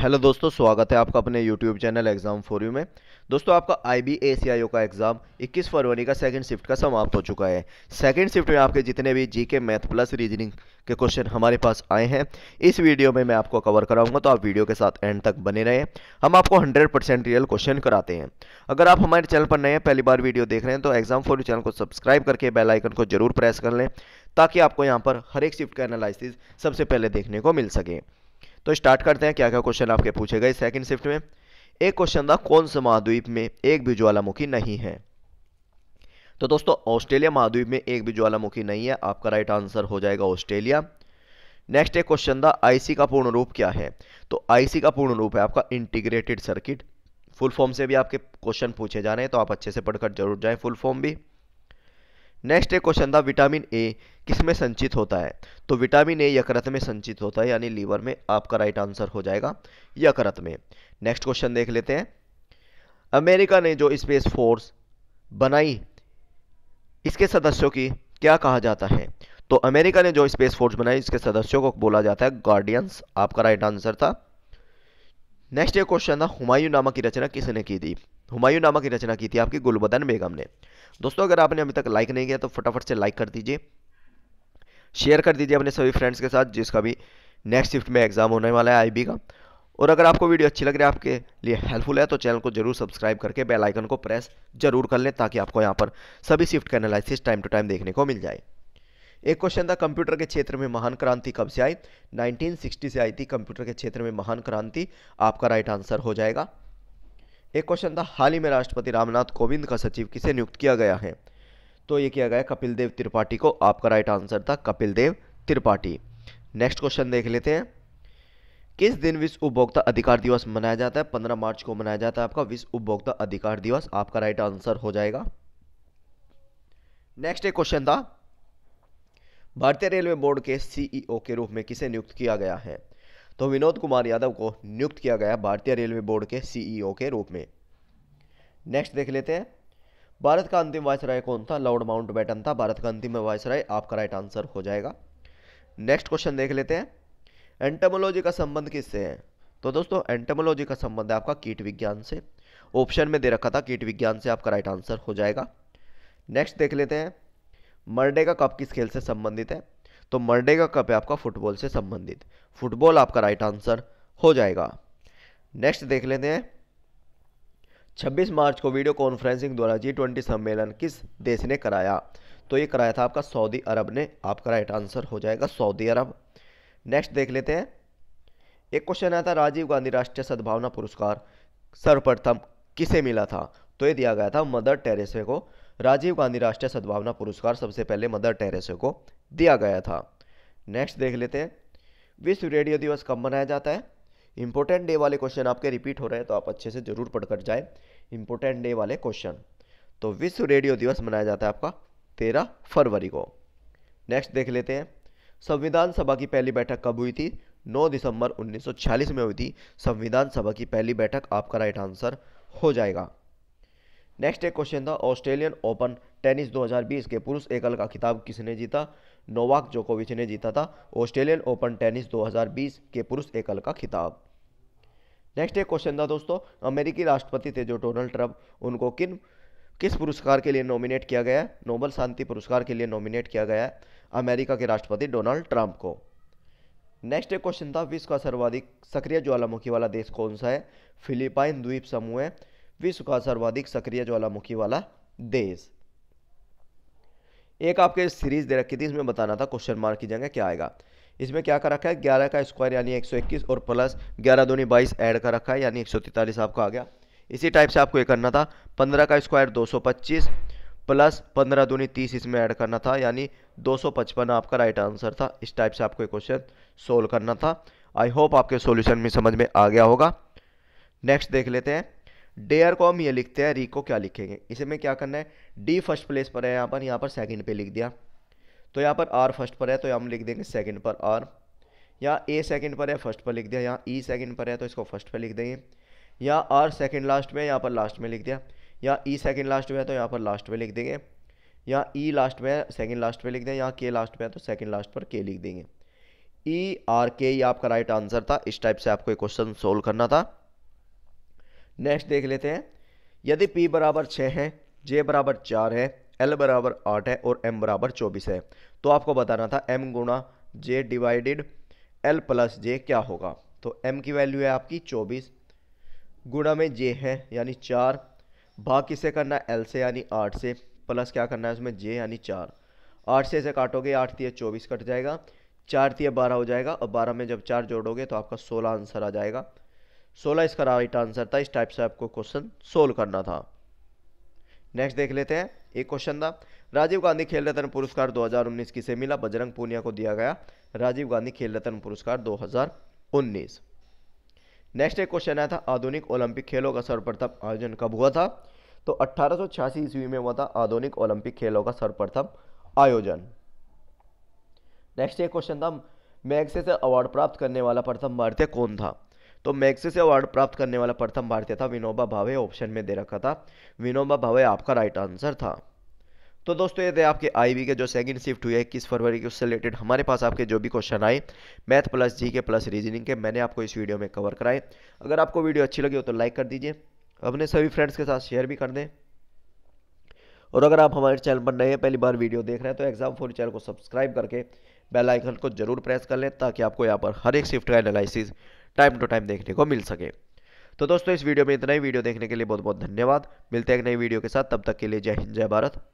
hello दोस्तों स्वागत है आपका अपने YouTube channel exam for you में दोस्तों आपका आई बी ए सी आई ओ का एग्ज़ाम 21 फरवरी का सेकंड शिफ्ट का समाप्त हो चुका है सेकंड शिफ्ट में आपके जितने भी G K math plus reasoning के क्वेश्चन हमारे पास आए हैं इस वीडियो में मैं आपको कवर कराऊंगा तो आप वीडियो के साथ एंड तक बने रहें हम आपको हंड्रेड परसेंट रियल क्वेश्चन कराते हैं अगर आप हमारे चैनल पर नए हैं पहली बार वीडियो देख रहे हैं तो एग्जाम फॉर यू चैनल को सब्सक्राइब करके बेलाइकन को जरूर प्रेस कर लें ताकि आपको यहाँ पर हर एक शिफ्ट का एनालिसिस सबसे पहले देखने को मिल सके तो स्टार्ट करते हैं क्या क्या क्वेश्चन आपके पूछे गए सेकंड शिफ्ट में एक क्वेश्चन था कौन से महाद्वीप में एक भी ज्वालामुखी नहीं है तो दोस्तों ऑस्ट्रेलिया महाद्वीप में एक भी ज्वालामुखी नहीं है आपका राइट आंसर हो जाएगा ऑस्ट्रेलिया नेक्स्ट एक क्वेश्चन था आईसी का पूर्ण रूप क्या है तो आईसी का पूर्ण रूप है आपका इंटीग्रेटेड सर्किट फुल फॉर्म से भी आपके क्वेश्चन पूछे जा रहे हैं तो आप अच्छे से पढ़कर जरूर जाए फुल फॉर्म भी नेक्स्ट एक क्वेश्चन था विटामिन ए किस में संचित होता है तो विटामिन ए यकृत में संचित होता है यानी लीवर में आपका राइट आंसर हो जाएगा यकृत में नेक्स्ट क्वेश्चन देख लेते हैं अमेरिका ने जो स्पेस फोर्स बनाई इसके सदस्यों की क्या कहा जाता है तो अमेरिका ने जो स्पेस फोर्स बनाई इसके सदस्यों को बोला जाता है गार्डियंस आपका राइट आंसर था नेक्स्ट एक क्वेश्चन था हुमायूं नामक की रचना किसने की थी हुमायूं नामक की रचना की थी आपकी गुलबदन बेगम ने दोस्तों अगर आपने अभी तक लाइक नहीं किया तो फटाफट से लाइक कर दीजिए शेयर कर दीजिए अपने सभी फ्रेंड्स के साथ जिसका भी नेक्स्ट शिफ्ट में एग्जाम होने वाला है आईबी का और अगर आपको वीडियो अच्छी लग रही है आपके लिए हेल्पफुल है तो चैनल को जरूर सब्सक्राइब करके बेल आइकन को प्रेस जरूर कर लें ताकि आपको यहाँ पर सभी शिफ्ट का एनालिसिस टाइम टू टाइम देखने को मिल जाए एक क्वेश्चन था कंप्यूटर के क्षेत्र में महान क्रांति कब से आई 1960 से आई थी कंप्यूटर के क्षेत्र में महान क्रांति आपका राइट आंसर हो जाएगा एक क्वेश्चन था हाल ही में राष्ट्रपति रामनाथ कोविंद का सचिव किसे नियुक्त किया गया है तो ये किया गया कपिल देव त्रिपाठी को आपका राइट आंसर था कपिल देव त्रिपाठी नेक्स्ट क्वेश्चन देख लेते हैं किस दिन विश्व उपभोक्ता अधिकार दिवस मनाया जाता है 15 मार्च को मनाया जाता है आपका विश्व उपभोक्ता अधिकार दिवस आपका राइट आंसर हो जाएगा नेक्स्ट एक क्वेश्चन था भारतीय रेलवे बोर्ड के सीईओ e के रूप में किसे नियुक्त किया गया है तो विनोद कुमार यादव को नियुक्त किया गया भारतीय रेलवे बोर्ड के सीईओ e के रूप में नेक्स्ट देख लेते हैं भारत का अंतिम वायसराय कौन था लॉर्ड माउंट बैटन था भारत का अंतिम वायसराय आपका राइट आंसर हो जाएगा नेक्स्ट क्वेश्चन देख लेते हैं एंटेमोलॉजी का संबंध किससे है तो दोस्तों एंटेमोलॉजी का संबंध है आपका कीट विज्ञान से ऑप्शन में दे रखा था कीट विज्ञान से आपका राइट आंसर हो जाएगा नेक्स्ट देख लेते हैं मर्डे का कप किस खेल से संबंधित है तो मर्डे का कप है आपका फुटबॉल से संबंधित फुटबॉल आपका राइट आंसर हो जाएगा नेक्स्ट देख लेते हैं 26 मार्च को वीडियो कॉन्फ्रेंसिंग द्वारा जी ट्वेंटी सम्मेलन किस देश ने कराया तो ये कराया था आपका सऊदी अरब ने आपका राइट आंसर हो जाएगा सऊदी अरब नेक्स्ट देख लेते हैं एक क्वेश्चन आया था राजीव गांधी राष्ट्रीय सद्भावना पुरस्कार सर्वप्रथम किसे मिला था तो ये दिया गया था मदर टेरेसे को राजीव गांधी राष्ट्रीय सद्भावना पुरस्कार सबसे पहले मदर टेरेसे को दिया गया था नेक्स्ट देख लेते हैं विश्व रेडियो दिवस कब मनाया जाता है इंपॉर्टेंट डे वाले क्वेश्चन आपके रिपीट हो रहे हैं तो आप अच्छे से जरूर पढ़कर जाए इंपॉर्टेंट डे वाले क्वेश्चन तो विश्व रेडियो दिवस मनाया जाता है आपका तेरह फरवरी को नेक्स्ट देख लेते हैं संविधान सभा की पहली बैठक कब हुई थी 9 दिसंबर 1946 में हुई थी संविधान सभा की पहली बैठक आपका राइट आंसर हो जाएगा नेक्स्ट एक क्वेश्चन था ऑस्ट्रेलियन ओपन टेनिस 2020 के पुरुष एकल का खिताब किसने जीता नोवाक जोकोविच ने जीता था ऑस्ट्रेलियन ओपन टेनिस 2020 के पुरुष एकल का खिताब नेक्स्ट एक क्वेश्चन था दोस्तों अमेरिकी राष्ट्रपति थे जो डोनाल्ड ट्रंप उनको किन किस पुरस्कार के लिए नॉमिनेट किया गया है नोबल शांति पुरस्कार के लिए नॉमिनेट किया गया है अमेरिका के राष्ट्रपति डोनाल्ड ट्रंप को नेक्स्ट एक क्वेश्चन था विश्व का सर्वाधिक सक्रिय ज्वालामुखी वाला देश कौन सा है फिलीपाइन द्वीप समूह है विश्व का सर्वाधिक सक्रिय ज्वालामुखी वाला देश एक आपके सीरीज़ दे रखी थी इसमें बताना था क्वेश्चन मार्क की जगह क्या आएगा इसमें क्या कर रखा है ग्यारह का स्क्वायर यानी एक सौ इक्कीस और प्लस ग्यारह दूनी बाईस ऐड कर रखा है यानी एक सौ तैंतालीस आपका आ गया इसी टाइप से आपको ये करना था पंद्रह का स्क्वायर दो सौ पच्चीस प्लस पंद्रह दूनी तीस इसमें ऐड करना था यानी दो सौ पचपन आपका राइट आंसर था इस टाइप से आपको ये क्वेश्चन सोल्व करना था आई होप आपके सोल्यूशन में समझ में आ गया होगा नेक्स्ट देख लेते हैं डेयर को हम ये लिखते हैं री को क्या लिखेंगे इसे में क्या करना है डी फर्स्ट प्लेस पर है यहाँ पर यहाँ पर सेकंड पे लिख दिया तो यहाँ पर आर फर्स्ट पर है तो हम लिख देंगे सेकंड पर आर या ए सेकंड पर है फर्स्ट पर लिख दिया यहाँ ई सेकंड पर है तो इसको फर्स्ट पर लिख देंगे या आर सेकेंड लास्ट में यहाँ पर लास्ट में लिख दिया या ई सेकेंड लास्ट में है तो यहाँ पर लास्ट में लिख देंगे या ई लास्ट में है सेकेंड लास्ट में लिख दें यहाँ के लास्ट में है तो सेकेंड लास्ट पर के लिख देंगे ई आर के ये आपका राइट आंसर था इस टाइप से आपको एक क्वेश्चन सोल्व करना था नेक्स्ट देख लेते हैं यदि पी बराबर छः है जे बराबर चार है एल बराबर आठ है और एम बराबर चौबीस है तो आपको बताना था एम गुणा J divided L plus J क्या होगा तो एम की वैल्यू है आपकी चौबीस गुणा में जे है यानी चार भाग किसे करना है एल से यानी आठ से प्लस क्या करना है उसमें जे यानी चार आठ से इसे काटोगे आठ तीय चौबीस कट जाएगा चार तीय बारह हो जाएगा और बारह में जब चार जोड़ोगे तो आपका सोलह आंसर आ जाएगा सोलह इसका राइट आंसर था इस टाइप से आपको क्वेश्चन सोल्व करना था नेक्स्ट देख लेते हैं एक क्वेश्चन था राजीव गांधी खेल रत्न पुरस्कार 2019 किसे मिला बजरंग पूनिया को दिया गया राजीव गांधी खेल रत्न पुरस्कार 2019 नेक्स्ट एक क्वेश्चन आया था आधुनिक ओलंपिक खेलों का सर्वप्रथम आयोजन कब हुआ था तो अट्ठारह ईस्वी में हुआ था आधुनिक ओलंपिक खेलों का सर्वप्रथम आयोजन नेक्स्ट एक क्वेश्चन था मैगसे से अवार्ड प्राप्त करने वाला प्रथम भारतीय कौन था तो मैक्से से अवार्ड प्राप्त करने वाला प्रथम भारतीय था विनोबा भावे ऑप्शन में दे रखा था विनोबा भावे आपका राइट आंसर था तो दोस्तों ये थे आपके आईवी के जो सेकंड शिफ्ट हुए इक्कीस फरवरी के उससे रिलेटेड हमारे पास आपके जो भी क्वेश्चन आए मैथ प्लस जी के प्लस रीजनिंग के मैंने आपको इस वीडियो में कवर कराए अगर आपको वीडियो अच्छी लगी हो तो लाइक कर दीजिए अपने सभी फ्रेंड्स के साथ शेयर भी कर दें और अगर आप हमारे चैनल पर नए पहली बार वीडियो देख रहे हैं तो एग्जाम फोर चैनल को सब्सक्राइब करके बेलाइकन को जरूर प्रेस कर लें ताकि आपको यहाँ पर हर एक शिफ्ट का एनालिसिस टाइम टू टाइम देखने को मिल सके तो दोस्तों इस वीडियो में इतना ही वीडियो देखने के लिए बहुत बहुत धन्यवाद मिलते हैं एक नई वीडियो के साथ तब तक के लिए जय हिंद जय भारत